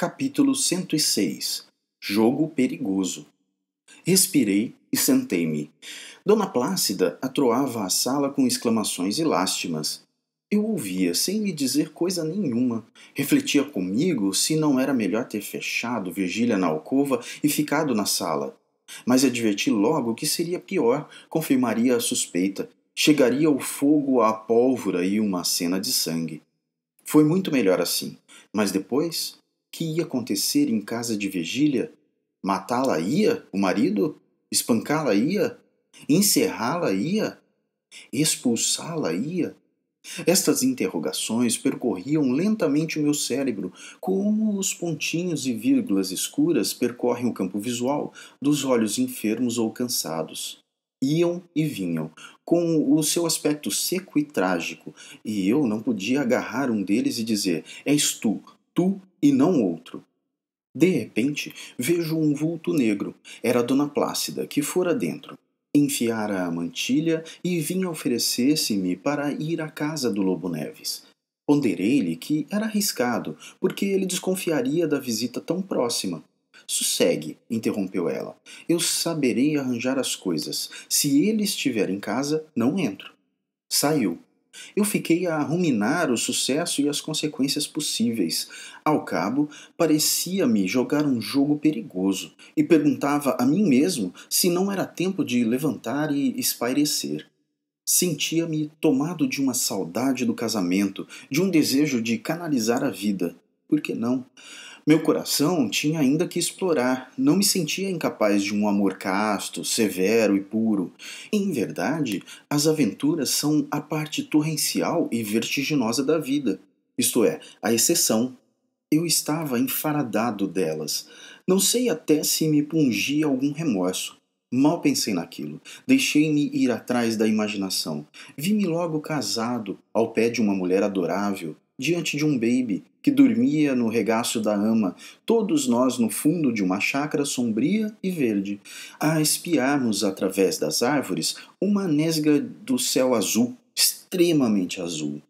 Capítulo 106 Jogo Perigoso Respirei e sentei-me. Dona Plácida atroava a sala com exclamações e lástimas. Eu ouvia, sem me dizer coisa nenhuma. Refletia comigo se não era melhor ter fechado Virgília na alcova e ficado na sala. Mas adverti logo que seria pior, confirmaria a suspeita. Chegaria o fogo à pólvora e uma cena de sangue. Foi muito melhor assim. Mas depois, que ia acontecer em casa de vigília? Matá-la ia, o marido? Espancá-la ia? Encerrá-la ia? Expulsá-la ia? Estas interrogações percorriam lentamente o meu cérebro, como os pontinhos e vírgulas escuras percorrem o campo visual dos olhos enfermos ou cansados. Iam e vinham, com o seu aspecto seco e trágico, e eu não podia agarrar um deles e dizer: És tu, tu e não outro. De repente, vejo um vulto negro. Era Dona Plácida, que fora dentro. Enfiara a mantilha e vinha oferecer-se-me para ir à casa do Lobo Neves. Ponderei-lhe que era arriscado, porque ele desconfiaria da visita tão próxima. Sossegue, interrompeu ela. Eu saberei arranjar as coisas. Se ele estiver em casa, não entro. Saiu, eu fiquei a ruminar o sucesso e as consequências possíveis. Ao cabo, parecia-me jogar um jogo perigoso e perguntava a mim mesmo se não era tempo de levantar e espairecer. Sentia-me tomado de uma saudade do casamento, de um desejo de canalizar a vida. Por que não? Meu coração tinha ainda que explorar, não me sentia incapaz de um amor casto, severo e puro. Em verdade, as aventuras são a parte torrencial e vertiginosa da vida, isto é, a exceção. Eu estava enfaradado delas. Não sei até se me pungia algum remorso. Mal pensei naquilo. Deixei-me ir atrás da imaginação. Vi-me logo casado, ao pé de uma mulher adorável, diante de um baby que dormia no regaço da ama, todos nós no fundo de uma chácara sombria e verde, a espiarmos através das árvores uma nesga do céu azul, extremamente azul,